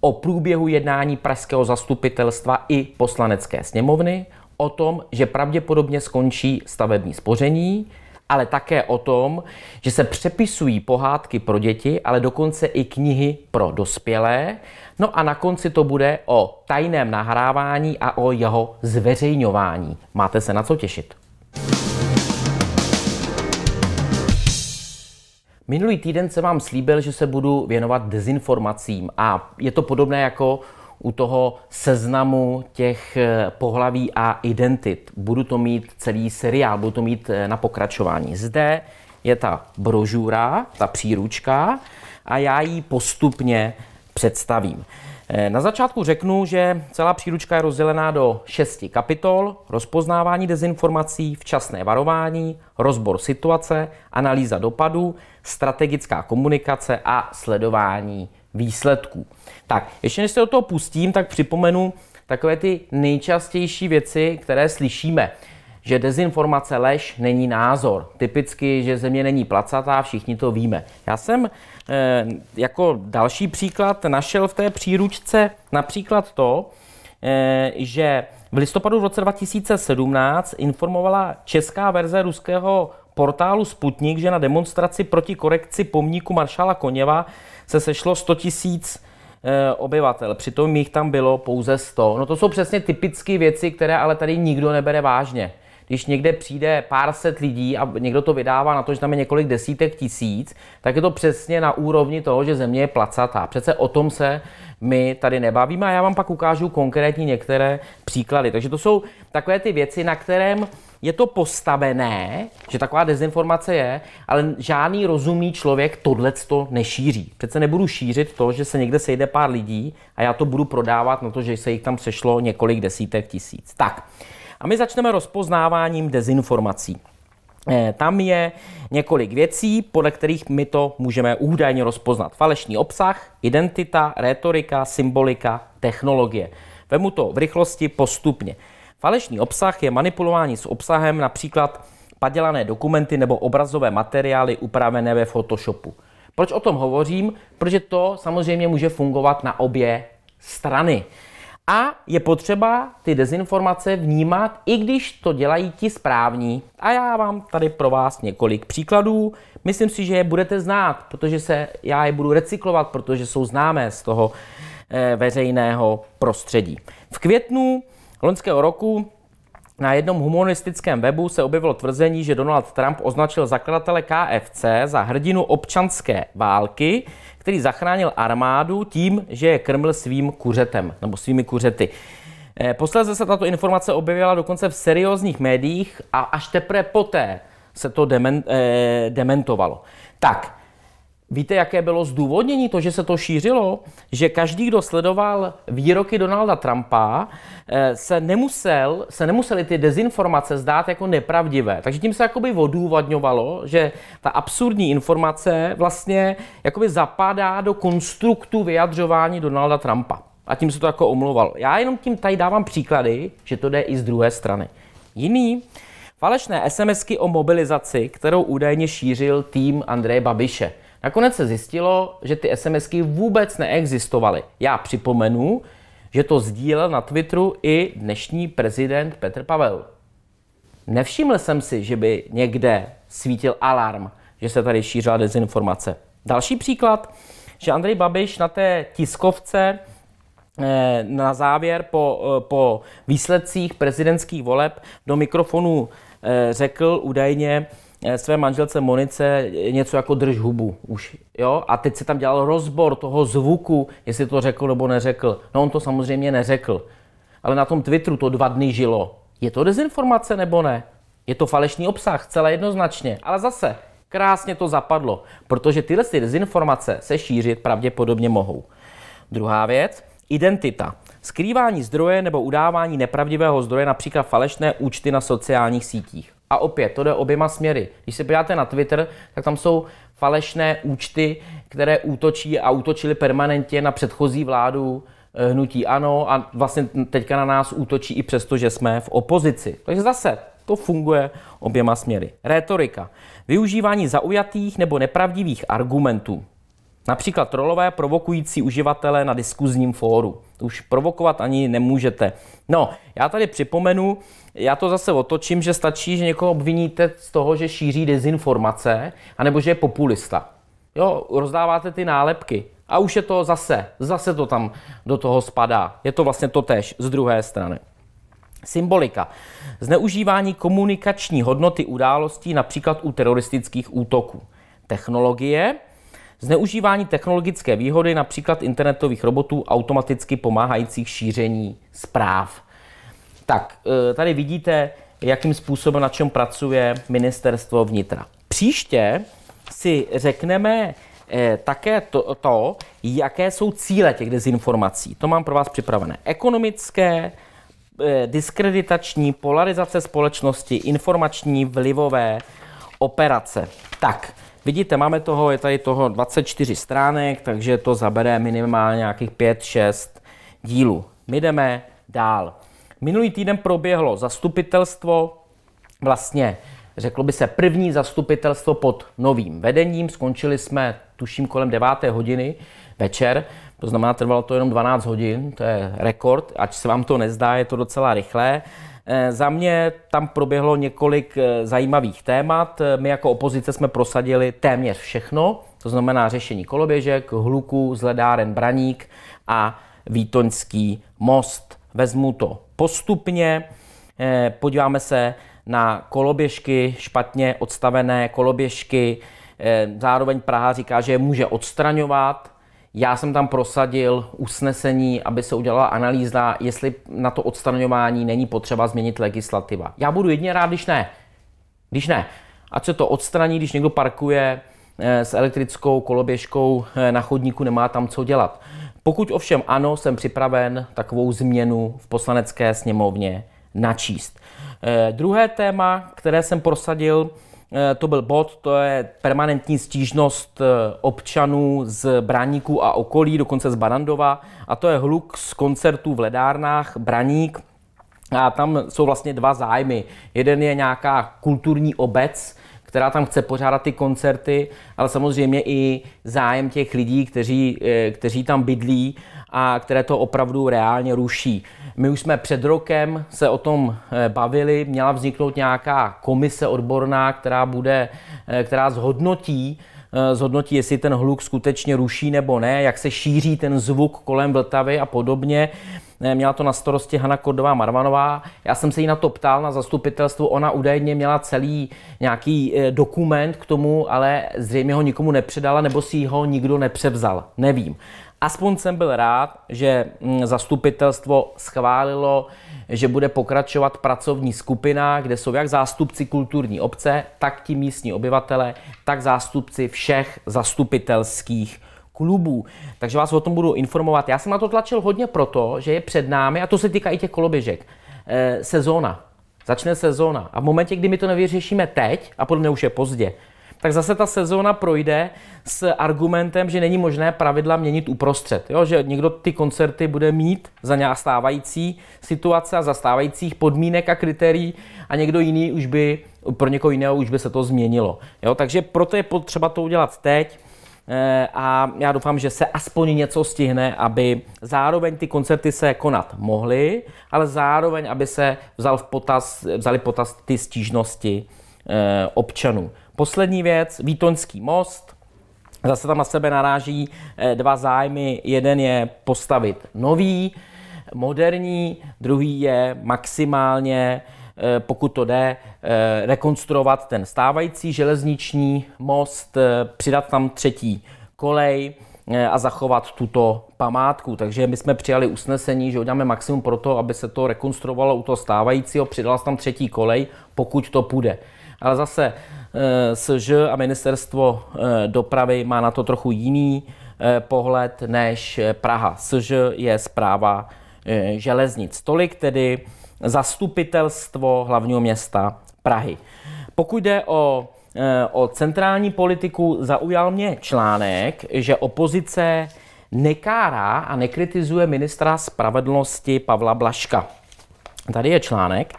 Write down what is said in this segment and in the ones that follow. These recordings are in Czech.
o průběhu jednání pražského zastupitelstva i poslanecké sněmovny, o tom, že pravděpodobně skončí stavební spoření, ale také o tom, že se přepisují pohádky pro děti, ale dokonce i knihy pro dospělé. No a na konci to bude o tajném nahrávání a o jeho zveřejňování. Máte se na co těšit. Minulý týden jsem vám slíbil, že se budu věnovat dezinformacím a je to podobné jako u toho seznamu těch eh, pohlaví a identit. Budu to mít celý seriál, budu to mít eh, na pokračování. Zde je ta brožura, ta příručka a já ji postupně představím. Eh, na začátku řeknu, že celá příručka je rozdělená do šesti kapitol. Rozpoznávání dezinformací, včasné varování, rozbor situace, analýza dopadů, strategická komunikace a sledování výsledků. Tak, ještě než se do toho pustím, tak připomenu takové ty nejčastější věci, které slyšíme že dezinformace lež není názor. Typicky, že země není placatá, všichni to víme. Já jsem Eh, jako další příklad našel v té příručce například to, eh, že v listopadu v roce 2017 informovala česká verze ruského portálu Sputnik, že na demonstraci proti korekci pomníku maršála Koněva se sešlo 100 tisíc eh, obyvatel. Přitom jich tam bylo pouze 100. No to jsou přesně typické věci, které ale tady nikdo nebere vážně když někde přijde pár set lidí a někdo to vydává na to, že tam je několik desítek tisíc, tak je to přesně na úrovni toho, že země je placatá. Přece o tom se my tady nebavíme a já vám pak ukážu konkrétní některé příklady. Takže to jsou takové ty věci, na kterém je to postavené, že taková dezinformace je, ale žádný rozumný člověk tohle to nešíří. Přece nebudu šířit to, že se někde sejde pár lidí a já to budu prodávat na to, že se jich tam sešlo několik desítek tisíc. Tak, a my začneme rozpoznáváním dezinformací. Eh, tam je několik věcí, podle kterých my to můžeme údajně rozpoznat. Falešný obsah, identita, retorika, symbolika, technologie. Vemu to v rychlosti postupně. Falešný obsah je manipulování s obsahem, například padělané dokumenty nebo obrazové materiály upravené ve Photoshopu. Proč o tom hovořím? Protože to samozřejmě může fungovat na obě strany. A je potřeba ty dezinformace vnímat, i když to dělají ti správní. A já vám tady pro vás několik příkladů. Myslím si, že je budete znát, protože se já je budu recyklovat, protože jsou známé z toho eh, veřejného prostředí. V květnu loňského roku na jednom humanistickém webu se objevilo tvrzení, že Donald Trump označil zakladatele KFC za hrdinu občanské války, který zachránil armádu tím, že je krmil svým kuřetem nebo svými kuřety. Eh, Posledně se tato informace objevila dokonce v seriózních médiích a až teprve poté se to dement, eh, dementovalo. Tak, Víte, jaké bylo zdůvodnění to, že se to šířilo? Že každý, kdo sledoval výroky Donalda Trumpa, eh, se, nemusel, se nemuseli ty dezinformace zdát jako nepravdivé. Takže tím se jakoby odůvodňovalo, že ta absurdní informace vlastně jakoby zapadá do konstruktu vyjadřování Donalda Trumpa. A tím se to jako omlouval. Já jenom tím tady dávám příklady, že to jde i z druhé strany. Jiný, Falešné SMSky o mobilizaci, kterou údajně šířil tým Andreje Babiše. Nakonec se zjistilo, že ty SMSky vůbec neexistovaly. Já připomenu, že to sdílel na Twitteru i dnešní prezident Petr Pavel. Nevšiml jsem si, že by někde svítil alarm, že se tady šířila dezinformace. Další příklad, že Andrej Babiš na té tiskovce eh, na závěr po, eh, po výsledcích prezidentských voleb do mikrofonu eh, řekl údajně, Eh, své manželce Monice eh, něco jako drž hubu už, jo? A teď se tam dělal rozbor toho zvuku, jestli to řekl nebo neřekl. No on to samozřejmě neřekl. Ale na tom Twitteru to dva dny žilo. Je to dezinformace nebo ne? Je to falešný obsah, celé jednoznačně. Ale zase, krásně to zapadlo, protože tyhle ty dezinformace se šířit pravděpodobně mohou. Druhá věc, identita. Skrývání zdroje nebo udávání nepravdivého zdroje, například falešné účty na sociálních sítích. A opět, to jde oběma směry. Když se podíváte na Twitter, tak tam jsou falešné účty, které útočí a útočili permanentně na předchozí vládu eh, hnutí ANO a vlastně teďka na nás útočí i přesto, že jsme v opozici. Takže zase to funguje oběma směry. Rétorika. Využívání zaujatých nebo nepravdivých argumentů. Například trolové provokující uživatele na diskuzním fóru. To už provokovat ani nemůžete. No, já tady připomenu, já to zase otočím, že stačí, že někoho obviníte z toho, že šíří dezinformace, anebo že je populista. Jo, rozdáváte ty nálepky a už je to zase, zase to tam do toho spadá. Je to vlastně to tež z druhé strany. Symbolika. Zneužívání komunikační hodnoty událostí například u teroristických útoků. Technologie. Zneužívání technologické výhody například internetových robotů automaticky pomáhajících šíření zpráv. Tak eh, tady vidíte, jakým způsobem, na čem pracuje ministerstvo vnitra. Příště si řekneme eh, také to, to, jaké jsou cíle těch dezinformací. To mám pro vás připravené. Ekonomické, eh, diskreditační, polarizace společnosti, informační, vlivové operace. Tak, vidíte, máme toho, je tady toho 24 stránek, takže to zabere minimálně nějakých 5-6 dílů. My jdeme dál. Minulý týden proběhlo zastupitelstvo, vlastně řeklo by se první zastupitelstvo pod novým vedením. Skončili jsme, tuším, kolem 9. hodiny večer, to znamená, trvalo to jenom 12 hodin, to je rekord, ať se vám to nezdá, je to docela rychlé. Eh, za mě tam proběhlo několik eh, zajímavých témat. Eh, my jako opozice jsme prosadili téměř všechno, to znamená řešení koloběžek, hluku, zledáren Braník a Výtoňský most. Vezmu to postupně. Eh, podíváme se na koloběžky, špatně odstavené koloběžky. Eh, zároveň Praha říká, že je může odstraňovat. Já jsem tam prosadil usnesení, aby se udělala analýza, jestli na to odstraňování není potřeba změnit legislativa. Já budu jedině rád, když ne. Když ne. A co to odstraní, když někdo parkuje eh, s elektrickou koloběžkou na chodníku, nemá tam co dělat. Pokud ovšem ano, jsem připraven takovou změnu v poslanecké sněmovně načíst. Eh, druhé téma, které jsem prosadil, eh, to byl bod, to je permanentní stížnost eh, občanů z Braníků a okolí, dokonce z Barandova, a to je hluk z koncertů v Ledárnách, Braník. A tam jsou vlastně dva zájmy. Jeden je nějaká kulturní obec, která tam chce pořádat ty koncerty, ale samozřejmě i zájem těch lidí, kteří, eh, kteří tam bydlí a které to opravdu reálně ruší. My už jsme před rokem se o tom eh, bavili, měla vzniknout nějaká komise odborná, která, bude, eh, která zhodnotí, zhodnotí, jestli ten hluk skutečně ruší nebo ne, jak se šíří ten zvuk kolem Vltavy a podobně měla to na starosti Hana Kordová Marvanová. Já jsem se jí na to ptal na zastupitelstvu. Ona údajně měla celý nějaký eh, dokument k tomu, ale zřejmě ho nikomu nepředala nebo si ho nikdo nepřevzal. Nevím. Aspoň jsem byl rád, že mm, zastupitelstvo schválilo, že bude pokračovat pracovní skupina, kde jsou jak zástupci kulturní obce, tak ti místní obyvatele, tak zástupci všech zastupitelských klubů. Takže vás o tom budu informovat. Já jsem na to tlačil hodně proto, že je před námi, a to se týká i těch koloběžek, eh, sezóna. Začne sezóna. A v momentě, kdy my to nevyřešíme teď, a podle mě už je pozdě, tak zase ta sezóna projde s argumentem, že není možné pravidla měnit uprostřed. Jo? Že někdo ty koncerty bude mít za nějak stávající situace a za stávajících podmínek a kritérií a někdo jiný už by, pro někoho jiného už by se to změnilo. Jo? Takže proto je potřeba to udělat teď Eh, a já doufám, že se aspoň něco stihne, aby zároveň ty koncerty se konat mohly, ale zároveň, aby se vzal v potaz, vzali potaz ty stížnosti eh, občanů. Poslední věc, Vítoňský most. Zase tam na sebe naráží eh, dva zájmy. Jeden je postavit nový, moderní, druhý je maximálně Eh, pokud to jde, eh, rekonstruovat ten stávající železniční most, eh, přidat tam třetí kolej a zachovat tuto památku. Takže my jsme přijali usnesení, že uděláme maximum pro to, aby se to rekonstruovalo u toho stávajícího, přidala tam třetí kolej, pokud to půjde. Ale zase SŽ a ministerstvo dopravy má na to trochu jiný pohled než Praha. SŽ je zpráva železnic. Tolik tedy zastupitelstvo hlavního města Prahy. Pokud jde o, e, o centrální politiku, zaujal mě článek, že opozice nekárá a nekritizuje ministra spravedlnosti Pavla Blaška. Tady je článek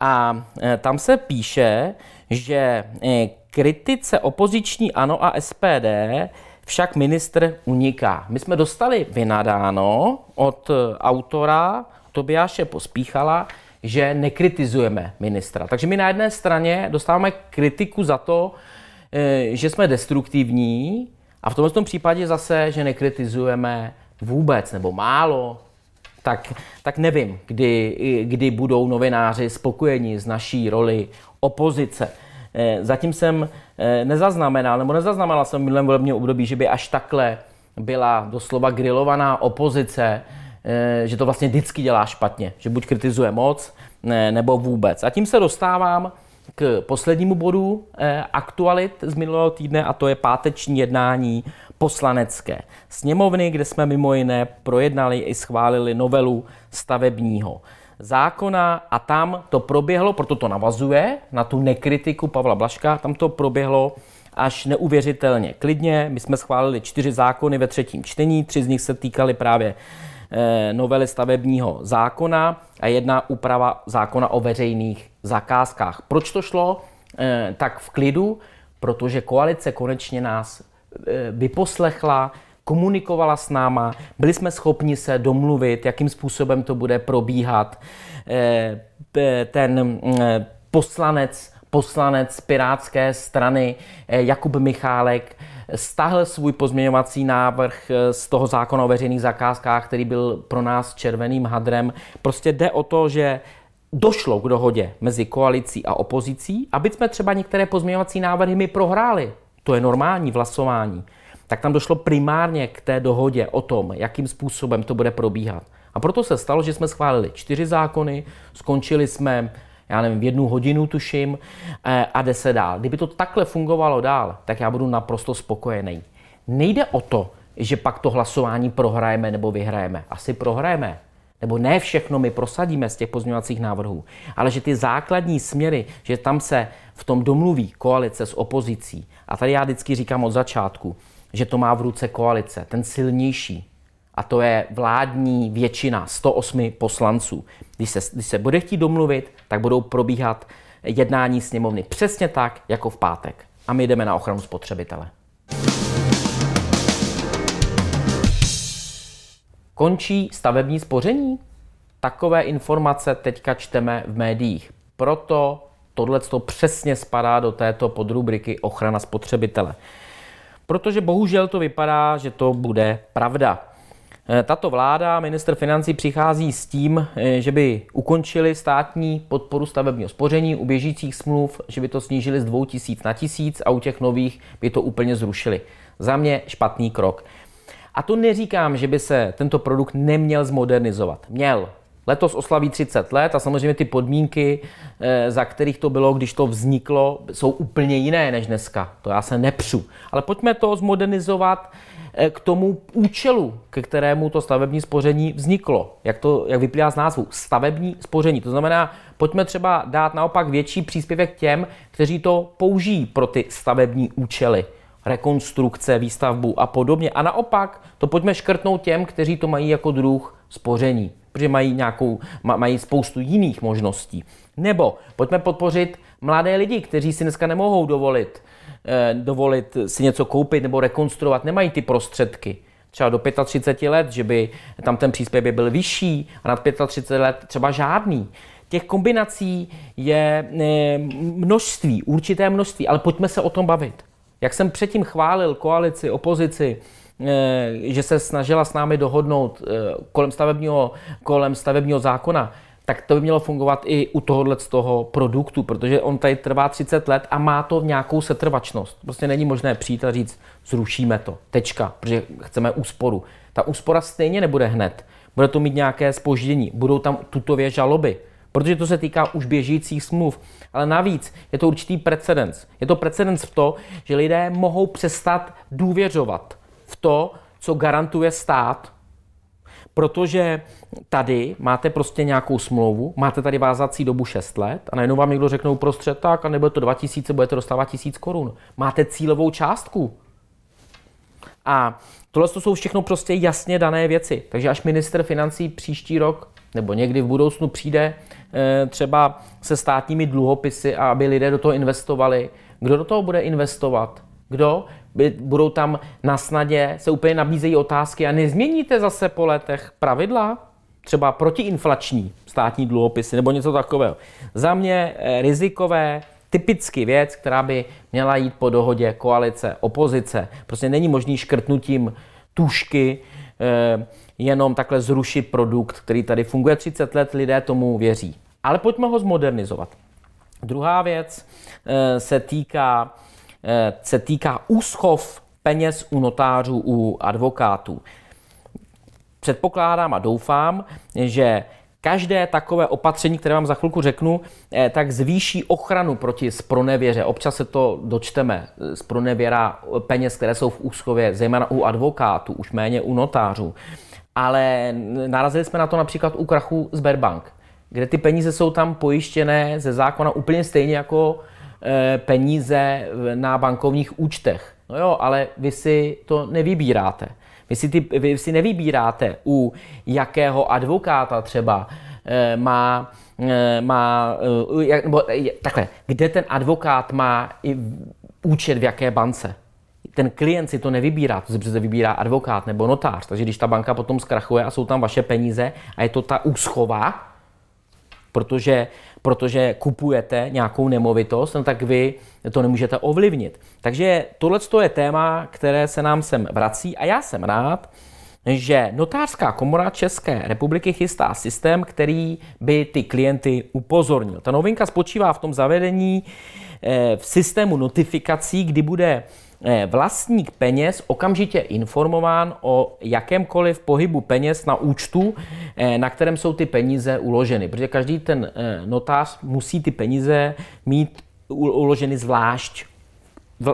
a e, tam se píše, že e, kritice opoziční ANO a SPD však ministr uniká. My jsme dostali vynadáno od autora Tobiáše pospíchala, že nekritizujeme ministra. Takže my na jedné straně dostáváme kritiku za to, eh, že jsme destruktivní a v tomto případě zase, že nekritizujeme vůbec nebo málo, tak, tak nevím, kdy, kdy budou novináři spokojeni s naší roli opozice. Eh, zatím jsem eh, nezaznamenal, nebo nezaznamenal jsem v minulém volebním období, že by až takhle byla doslova grilovaná opozice Eh, že to vlastně vždycky dělá špatně, že buď kritizuje moc, ne, nebo vůbec. A tím se dostávám k poslednímu bodu eh, aktualit z minulého týdne a to je páteční jednání poslanecké sněmovny, kde jsme mimo jiné projednali i schválili novelu stavebního zákona a tam to proběhlo, proto to navazuje na tu nekritiku Pavla Blaška, tam to proběhlo až neuvěřitelně klidně. My jsme schválili čtyři zákony ve třetím čtení, tři z nich se týkaly právě eh, Eh, novely stavebního zákona a jedna úprava zákona o veřejných zakázkách. Proč to šlo? Eh, tak v klidu, protože koalice konečně nás eh, vyposlechla, komunikovala s náma, byli jsme schopni se domluvit, jakým způsobem to bude probíhat. Ten mm, poslanec, poslanec Pirátské strany Jakub Michálek stáhl svůj pozměňovací návrh eh, z toho zákona o veřejných zakázkách, který byl pro nás červeným hadrem. Prostě jde o to, že došlo k dohodě mezi koalicí a opozicí, aby jsme třeba některé pozměňovací návrhy my prohráli. To je normální v hlasování. Tak tam došlo primárně k té dohodě o tom, jakým způsobem to bude probíhat. A proto se stalo, že jsme schválili čtyři zákony, skončili jsme já nevím, v jednu hodinu tuším eh, a jde se dál. Kdyby to takhle fungovalo dál, tak já budu naprosto spokojený. Nejde o to, že pak to hlasování prohrajeme nebo vyhrajeme. Asi prohrajeme, nebo ne všechno my prosadíme z těch pozměňovacích návrhů, ale že ty základní směry, že tam se v tom domluví koalice s opozicí, a tady já vždycky říkám od začátku, že to má v ruce koalice, ten silnější, a to je vládní většina 108 poslanců. Když se, když se bude chtít domluvit, tak budou probíhat jednání sněmovny přesně tak, jako v pátek. A my jdeme na ochranu spotřebitele. Končí stavební spoření? Takové informace teďka čteme v médiích. Proto tohle přesně spadá do této podrubriky ochrana spotřebitele. Protože bohužel to vypadá, že to bude pravda. Eh, tato vláda, minister financí přichází s tím, eh, že by ukončili státní podporu stavebního spoření u běžících smluv, že by to snížili z 2000 na 1000 a u těch nových by to úplně zrušili. Za mě špatný krok. A to neříkám, že by se tento produkt neměl zmodernizovat. Měl. Letos oslaví 30 let a samozřejmě ty podmínky, eh, za kterých to bylo, když to vzniklo, jsou úplně jiné než dneska. To já se nepřu. Ale pojďme to zmodernizovat Eh, k tomu účelu, ke kterému to stavební spoření vzniklo. Jak to jak vyplývá z názvu? Stavební spoření. To znamená, pojďme třeba dát naopak větší příspěvek těm, kteří to použijí pro ty stavební účely rekonstrukce, výstavbu a podobně. A naopak to pojďme škrtnout těm, kteří to mají jako druh spoření, protože mají, nějakou, mají spoustu jiných možností. Nebo pojďme podpořit mladé lidi, kteří si dneska nemohou dovolit, eh, dovolit si něco koupit nebo rekonstruovat, nemají ty prostředky třeba do 35 let, že by tam ten příspěvek byl vyšší a nad 35 let třeba žádný. Těch kombinací je eh, množství, určité množství, ale pojďme se o tom bavit. Jak jsem předtím chválil koalici, opozici, eh, že se snažila s námi dohodnout eh, kolem stavebního, kolem stavebního zákona, tak to by mělo fungovat i u tohohle z toho produktu, protože on tady trvá 30 let a má to nějakou setrvačnost. Prostě není možné přijít a říct, zrušíme to, tečka, protože chceme úsporu. Ta úspora stejně nebude hned. Bude to mít nějaké spoždění, budou tam tutově žaloby, protože to se týká už běžících smluv. Ale navíc je to určitý precedens. Je to precedens v to, že lidé mohou přestat důvěřovat v to, co garantuje stát, protože tady máte prostě nějakou smlouvu, máte tady vázací dobu 6 let a najednou vám někdo řekne uprostřed tak a nebude to 2000, budete dostávat 1000 korun. Máte cílovou částku. A tohle jsou všechno prostě jasně dané věci. Takže až minister financí příští rok nebo někdy v budoucnu přijde eh, třeba se státními dluhopisy a aby lidé do toho investovali, kdo do toho bude investovat? Kdo? budou tam na snadě, se úplně nabízejí otázky a nezměníte zase po letech pravidla? Třeba protiinflační státní dluhopisy nebo něco takového. Za mě eh, rizikové, typicky věc, která by měla jít po dohodě koalice, opozice. Prostě není možný škrtnutím tušky eh, jenom takhle zrušit produkt, který tady funguje 30 let, lidé tomu věří. Ale pojďme ho zmodernizovat. Druhá věc eh, se týká Eh, se týká úschov peněz u notářů, u advokátů. Předpokládám a doufám, že každé takové opatření, které vám za chvilku řeknu, eh, tak zvýší ochranu proti spronevěře. Občas se to dočteme, spronevěra peněz, které jsou v úschově, zejména u advokátů, už méně u notářů. Ale narazili jsme na to například u krachu Sberbank, kde ty peníze jsou tam pojištěné ze zákona úplně stejně jako Eh, peníze na bankovních účtech. No jo, ale vy si to nevybíráte. Vy si, ty, vy si nevybíráte, u jakého advokáta třeba eh, má, eh, má jak, nebo takhle, kde ten advokát má i účet v jaké bance. Ten klient si to nevybírá, to si přece vybírá advokát nebo notář. Takže když ta banka potom zkrachuje a jsou tam vaše peníze a je to ta úschova, protože, protože kupujete nějakou nemovitost, no tak vy to nemůžete ovlivnit. Takže tohle je téma, které se nám sem vrací a já jsem rád, že notářská komora České republiky chystá systém, který by ty klienty upozornil. Ta novinka spočívá v tom zavedení eh, v systému notifikací, kdy bude Eh, vlastník peněz okamžitě informován o jakémkoliv pohybu peněz na účtu, eh, na kterém jsou ty peníze uloženy. Protože každý ten eh, notář musí ty peníze mít uloženy zvlášť.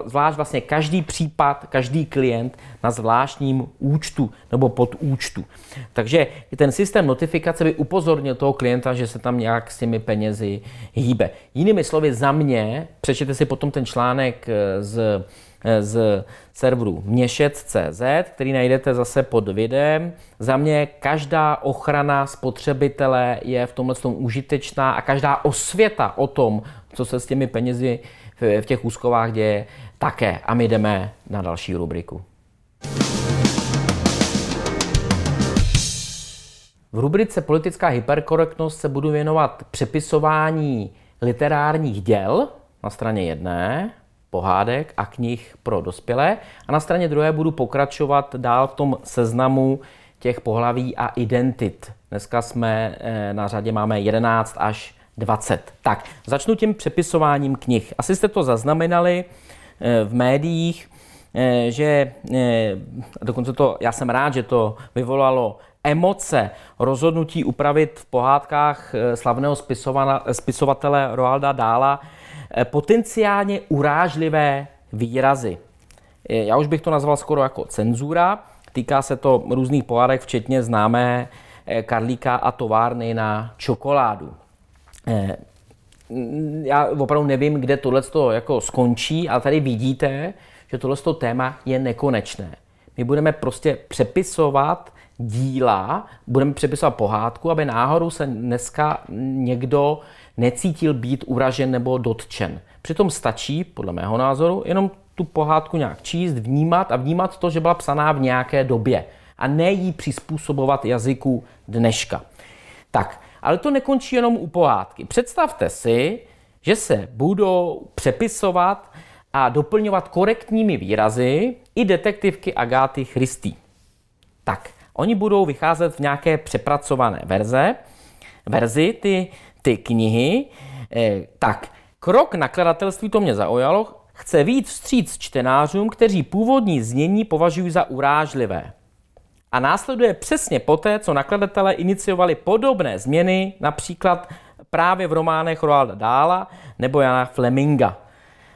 Zvlášť vlastně každý případ, každý klient na zvláštním účtu nebo pod účtu. Takže ten systém notifikace by upozornil toho klienta, že se tam nějak s těmi penězi hýbe. Jinými slovy, za mě, přečtěte si potom ten článek z Eh, z serveru měšet.cz, který najdete zase pod videem. Za mě každá ochrana spotřebitele je v tomhle tom užitečná a každá osvěta o tom, co se s těmi penězi v těch úzkovách děje, také. A my jdeme na další rubriku. V rubrice Politická hyperkorektnost se budu věnovat přepisování literárních děl na straně jedné pohádek a knih pro dospělé. A na straně druhé budu pokračovat dál v tom seznamu těch pohlaví a identit. Dneska jsme eh, na řadě máme 11 až 20. Tak, začnu tím přepisováním knih. Asi jste to zaznamenali eh, v médiích, eh, že dokonce to, já jsem rád, že to vyvolalo emoce rozhodnutí upravit v pohádkách slavného spisovatele Roalda Dála Eh, potenciálně urážlivé výrazy. Eh, já už bych to nazval skoro jako cenzura. Týká se to různých pohádek, včetně známé eh, Karlíka a továrny na čokoládu. Já opravdu nevím, kde tohle jako skončí, ale tady vidíte, že tohle téma je nekonečné. My budeme prostě přepisovat díla, budeme přepisovat pohádku, aby náhodou se dneska někdo necítil být uražen nebo dotčen. Přitom stačí, podle mého názoru, jenom tu pohádku nějak číst, vnímat a vnímat to, že byla psaná v nějaké době a ne jí přizpůsobovat jazyku dneška. Tak, ale to nekončí jenom u pohádky. Představte si, že se budou přepisovat a doplňovat korektními výrazy i detektivky Agáty Christy. Tak, oni budou vycházet v nějaké přepracované verze. Verzi ty ty knihy. Eh, tak, krok nakladatelství to mě zaujalo, chce víc vstříc čtenářům, kteří původní znění považují za urážlivé. A následuje přesně poté, co nakladatelé iniciovali podobné změny, například právě v románech Roalda Dála nebo Jana Fleminga.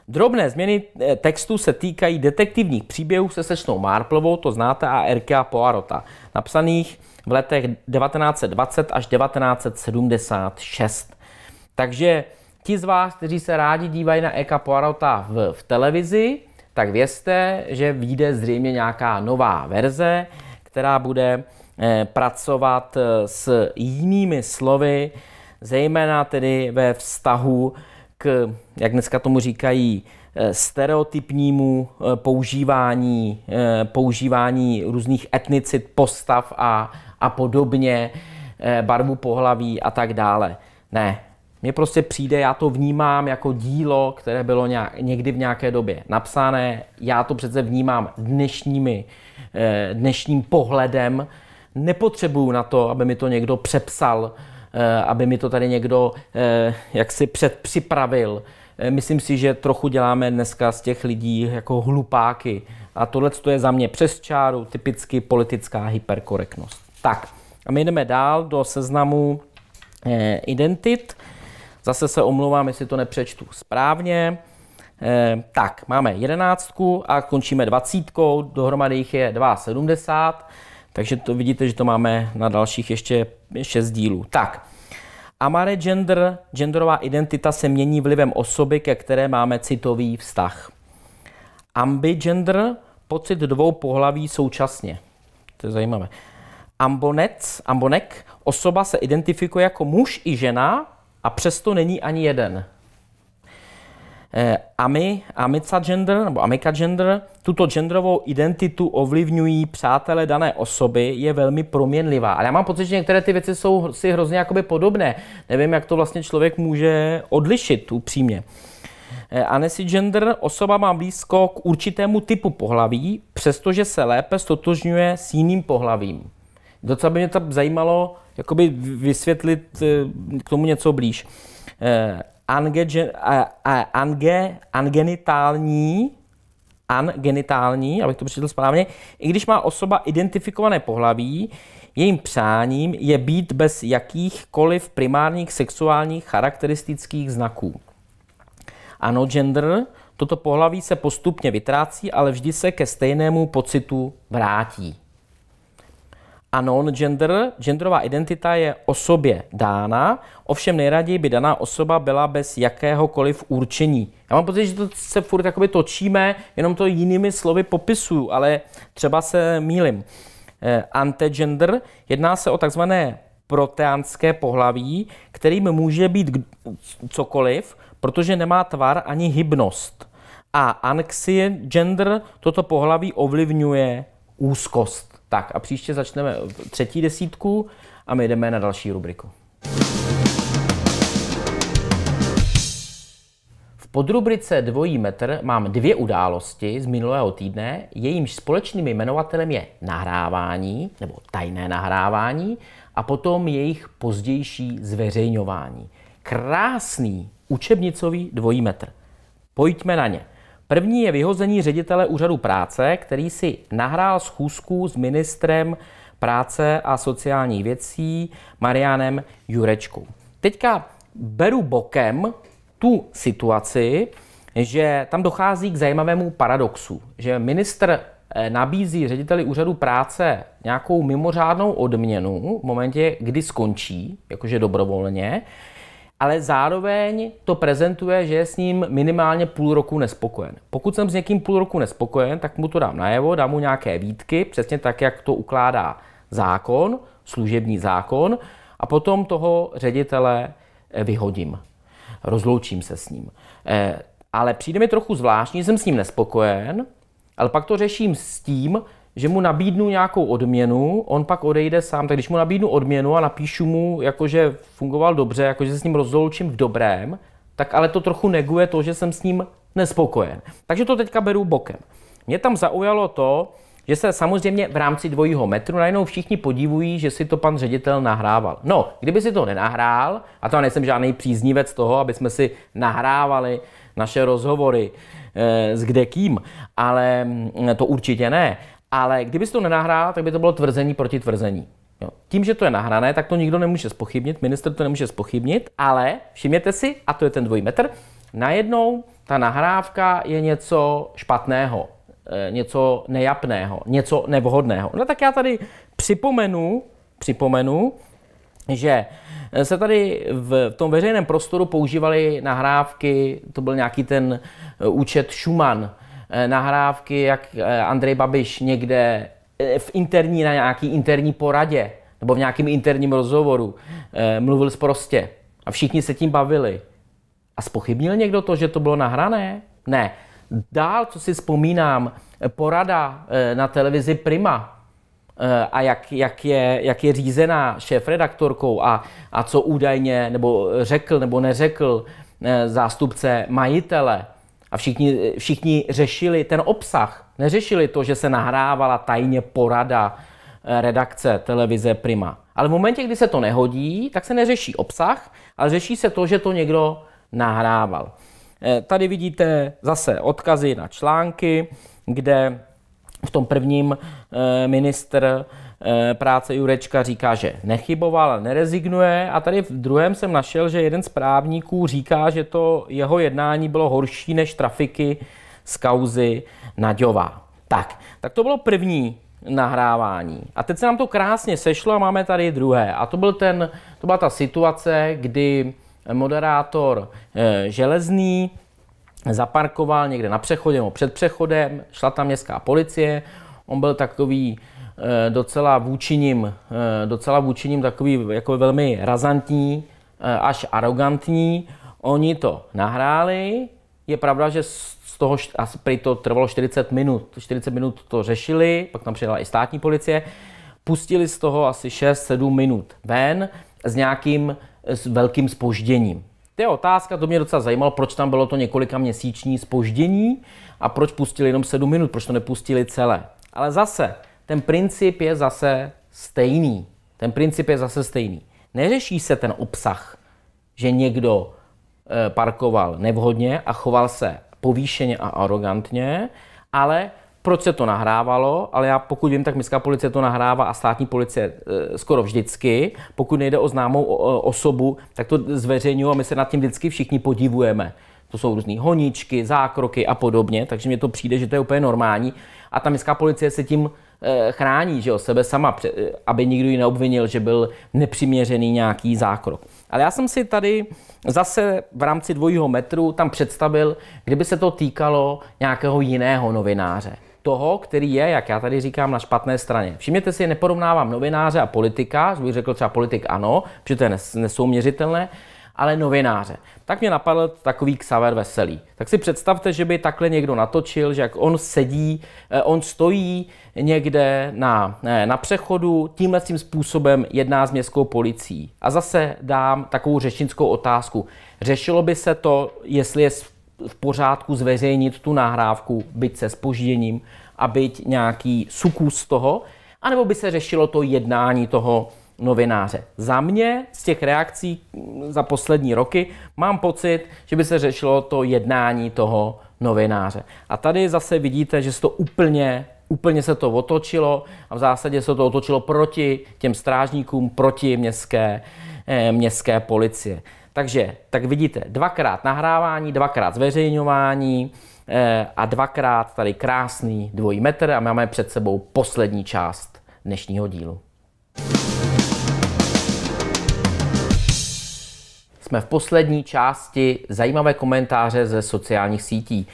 Drobné změny eh, textu se týkají detektivních příběhů se sečnou Marplovou, to znáte, a Erka Poirota, napsaných v letech 1920 až 1976. Takže ti z vás, kteří se rádi dívají na Eka Poirota v, v televizi, tak vězte, že vyjde zřejmě nějaká nová verze, která bude eh, pracovat eh, s jinými slovy, zejména tedy ve vztahu k, jak dneska tomu říkají, eh, stereotypnímu eh, používání, eh, používání různých etnicit, postav a, a podobně, barvu pohlaví a tak dále. Ne, mně prostě přijde, já to vnímám jako dílo, které bylo nějak, někdy v nějaké době napsané, já to přece vnímám dnešními, dnešním pohledem, nepotřebuju na to, aby mi to někdo přepsal Eh, aby mi to tady někdo eh, jaksi předpřipravil. Eh, myslím si, že trochu děláme dneska z těch lidí jako hlupáky. A tohle je za mě přes čáru typicky politická hyperkorektnost. Tak, a my jdeme dál do seznamu eh, identit. Zase se omlouvám, jestli to nepřečtu správně. tak, máme jedenáctku a končíme dvacítkou, dohromady jich je 270. Takže to vidíte, že to máme na dalších ještě šest dílů. Tak, Amare gender, genderová identita se mění vlivem osoby, ke které máme citový vztah. Ambigender, pocit dvou pohlaví současně. To je zajímavé. Ambonec, ambonek, osoba se identifikuje jako muž i žena a přesto není ani jeden. AMI, eh, AMICA gender nebo AMICA gender, tuto genderovou identitu ovlivňují přátelé dané osoby, je velmi proměnlivá. Ale já mám pocit, že některé ty věci jsou si hrozně jakoby podobné. Nevím, jak to vlastně člověk může odlišit upřímně. Eh, Anesi gender osoba má blízko k určitému typu pohlaví, přestože se lépe stotožňuje s jiným pohlavím. Docela by mě to zajímalo jakoby vysvětlit eh, k tomu něco blíž angegen, ange, angenitální, angenitální, abych to přečetl správně, i když má osoba identifikované pohlaví, jejím přáním je být bez jakýchkoliv primárních sexuálních charakteristických znaků. Ano, gender, toto pohlaví se postupně vytrácí, ale vždy se ke stejnému pocitu vrátí a non-gender, genderová identita je osobě dána, ovšem nejraději by daná osoba byla bez jakéhokoliv určení. Já mám pocit, že to se furt jakoby točíme, jenom to jinými slovy popisuju, ale třeba se mýlim. Eh, antegender, jedná se o takzvané proteánské pohlaví, kterým může být cokoliv, protože nemá tvar ani hybnost. A anxiogender toto pohlaví ovlivňuje úzkost. Tak a příště začneme třetí desítku a my jdeme na další rubriku. V podrubrice dvojí metr mám dvě události z minulého týdne, jejímž společným jmenovatelem je nahrávání nebo tajné nahrávání a potom jejich pozdější zveřejňování. Krásný učebnicový dvojí metr. Pojďme na ně. První je vyhození ředitele úřadu práce, který si nahrál schůzku s ministrem práce a sociálních věcí Marianem Jurečkou. Teďka beru bokem tu situaci, že tam dochází k zajímavému paradoxu, že ministr eh, nabízí řediteli úřadu práce nějakou mimořádnou odměnu v momentě, kdy skončí, jakože dobrovolně, ale zároveň to prezentuje, že je s ním minimálně půl roku nespokojen. Pokud jsem s někým půl roku nespokojen, tak mu to dám najevo, dám mu nějaké výtky, přesně tak, jak to ukládá zákon, služební zákon, a potom toho ředitele eh, vyhodím. Rozloučím se s ním. Eh, ale přijde mi trochu zvláštní, jsem s ním nespokojen, ale pak to řeším s tím, že mu nabídnu nějakou odměnu, on pak odejde sám. Tak když mu nabídnu odměnu a napíšu mu, jakože fungoval dobře, jakože se s ním rozloučím v dobrém, tak ale to trochu neguje to, že jsem s ním nespokojen. Takže to teďka beru bokem. Mě tam zaujalo to, že se samozřejmě v rámci dvojího metru najednou všichni podívují, že si to pan ředitel nahrával. No, kdyby si to nenahrál, a to já nejsem žádný příznivec toho, aby jsme si nahrávali naše rozhovory e, s kdekým, ale mm, to určitě ne, ale kdyby to nenahrál, tak by to bylo tvrzení proti tvrzení. Jo. Tím, že to je nahrané, tak to nikdo nemůže spochybnit, minister to nemůže spochybnit, ale všimněte si, a to je ten dvojí metr, najednou ta nahrávka je něco špatného, e, něco nejapného, něco nevhodného. No tak já tady připomenu, připomenu, že se tady v tom veřejném prostoru používaly nahrávky, to byl nějaký ten e, účet Schumann, Eh, nahrávky, jak eh, Andrej Babiš někde eh, v interní, na nějaký interní poradě nebo v nějakém interním rozhovoru mluvil prostě a všichni se tím bavili. A spochybnil někdo to, že to bylo nahrané? Ne. Dál, co si vzpomínám, porada na televizi Prima a jak, jak, je, jak je řízená šéf-redaktorkou a, a co údajně nebo řekl nebo neřekl zástupce majitele a všichni, všichni řešili ten obsah. Neřešili to, že se nahrávala tajně porada eh, redakce televize Prima. Ale v momentě, kdy se to nehodí, tak se neřeší obsah, ale řeší se to, že to někdo nahrával. Eh, tady vidíte zase odkazy na články, kde v tom prvním eh, minister Eh, práce Jurečka říká, že nechyboval, nerezignuje a tady v druhém jsem našel, že jeden z právníků říká, že to jeho jednání bylo horší než trafiky z kauzy Naďová. Tak, tak to bylo první nahrávání. A teď se nám to krásně sešlo a máme tady druhé. A to, byl ten, to byla ta situace, kdy moderátor e, Železný zaparkoval někde na přechodě nebo před přechodem, šla tam městská policie, on byl takový Eh, docela vůči nim, eh, docela vůči nim takový jako velmi razantní, eh, až arrogantní. Oni to nahráli, je pravda, že z toho, asi prý to trvalo 40 minut, 40 minut to řešili, pak tam přijela i státní policie, pustili z toho asi 6-7 minut ven s nějakým s velkým spožděním. To je otázka, to mě docela zajímalo, proč tam bylo to několika měsíční spoždění a proč pustili jenom 7 minut, proč to nepustili celé. Ale zase, ten princip je zase stejný. Ten princip je zase stejný. Neřeší se ten obsah, že někdo eh, parkoval nevhodně a choval se povýšeně a arrogantně, ale proč se to nahrávalo, ale já pokud vím, tak městská policie to nahrává a státní policie eh, skoro vždycky. Pokud nejde o známou osobu, tak to zveřejňuje a my se nad tím vždycky všichni podivujeme. To jsou různé honičky, zákroky a podobně, takže mně to přijde, že to je úplně normální. A ta městská policie se tím Eh, chrání že jo, sebe sama, eh, aby nikdo ji neobvinil, že byl nepřiměřený nějaký zákrok. Ale já jsem si tady zase v rámci dvojího metru tam představil, kdyby se to týkalo nějakého jiného novináře toho, který je, jak já tady říkám, na špatné straně. Všimněte si, neporovnávám novináře a politika, že bych řekl třeba politik ano, protože to je nesouměřitelné, ale novináře. Tak mě napadl takový Xaver Veselý. Tak si představte, že by takhle někdo natočil, že jak on sedí, eh, on stojí někde na, eh, na přechodu, tímhle tím způsobem jedná s městskou policií. A zase dám takovou řečnickou otázku. Řešilo by se to, jestli je v pořádku zveřejnit tu nahrávku, byť se spožděním a byť nějaký sukus z toho, anebo by se řešilo to jednání toho novináře. Za mě z těch reakcí za poslední roky mám pocit, že by se řešilo to jednání toho novináře. A tady zase vidíte, že se to úplně úplně se to otočilo a v zásadě se to otočilo proti těm strážníkům, proti městské, eh, městské policie. Takže, tak vidíte, dvakrát nahrávání, dvakrát zveřejňování eh, a dvakrát tady krásný dvojí metr a máme před sebou poslední část dnešního dílu. jsme v poslední části zajímavé komentáře ze sociálních sítí.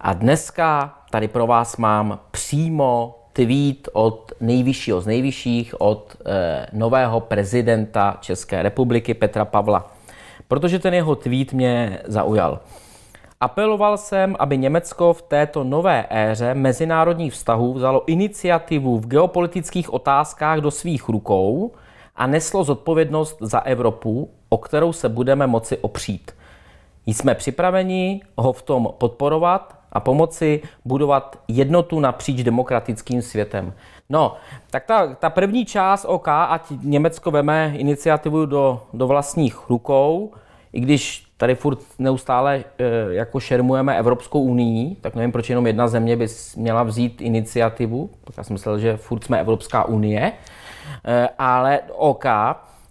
A dneska tady pro vás mám přímo tweet od nejvyššího z nejvyšších, od eh, nového prezidenta České republiky Petra Pavla. Protože ten jeho tweet mě zaujal. Apeloval jsem, aby Německo v této nové éře mezinárodních vztahů vzalo iniciativu v geopolitických otázkách do svých rukou – a neslo zodpovědnost za Evropu, o kterou se budeme moci opřít. Jsme připraveni ho v tom podporovat a pomoci budovat jednotu napříč demokratickým světem. No, tak ta, ta první část OK, ať Německo veme iniciativu do, do vlastních rukou, i když tady furt neustále e, jako šermujeme Evropskou unii, tak nevím, proč jenom jedna země by měla vzít iniciativu. Tak já jsem myslel, že furt jsme Evropská unie. Eh, ale OK,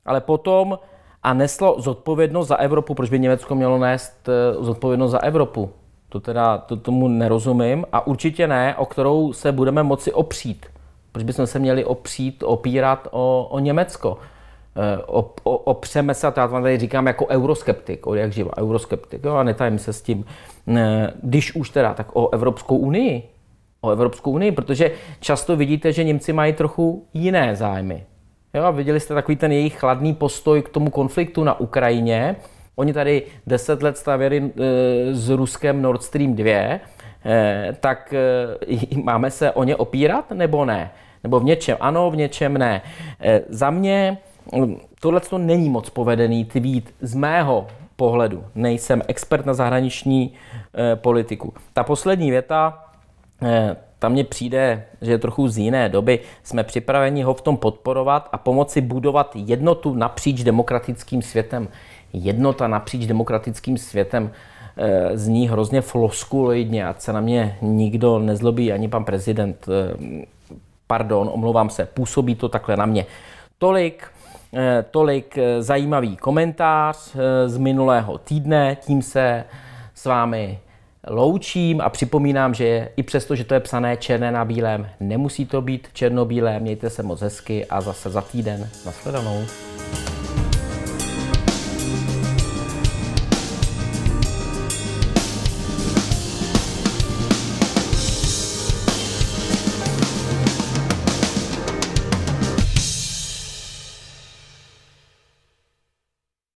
ale potom a neslo zodpovědnost za Evropu. Proč by Německo mělo nést eh, zodpovědnost za Evropu? To teda to tomu nerozumím a určitě ne, o kterou se budeme moci opřít. Proč bychom se měli opřít, opírat o, o Německo? Eh, o opřeme se, to já vám tady říkám jako euroskeptik, o jak živa, euroskeptik, jo, a netajím se s tím. Když už teda, tak o Evropskou unii o Evropskou unii, protože často vidíte, že Němci mají trochu jiné zájmy. Jo, a viděli jste takový ten jejich chladný postoj k tomu konfliktu na Ukrajině. Oni tady deset let stavěli e, s Ruskem Nord Stream 2, e, eh, tak e, máme se o ně opírat nebo ne? Nebo v něčem ano, v něčem ne. E, za mě mm, tohle to není moc povedený tweet z mého pohledu. Nejsem expert na zahraniční e, politiku. Ta poslední věta, Eh, tam mně přijde, že je trochu z jiné doby. Jsme připraveni ho v tom podporovat a pomoci budovat jednotu napříč demokratickým světem. Jednota napříč demokratickým světem eh, zní hrozně floskulidně, a se na mě nikdo nezlobí, ani pan prezident. Eh, pardon, omlouvám se, působí to takhle na mě. Tolik, tolik zajímavý komentář z minulého týdne, tím se s vámi loučím a připomínám, že i přesto, že to je psané černé na bílém, nemusí to být černobílé. Mějte se moc hezky a zase za týden. Nashledanou.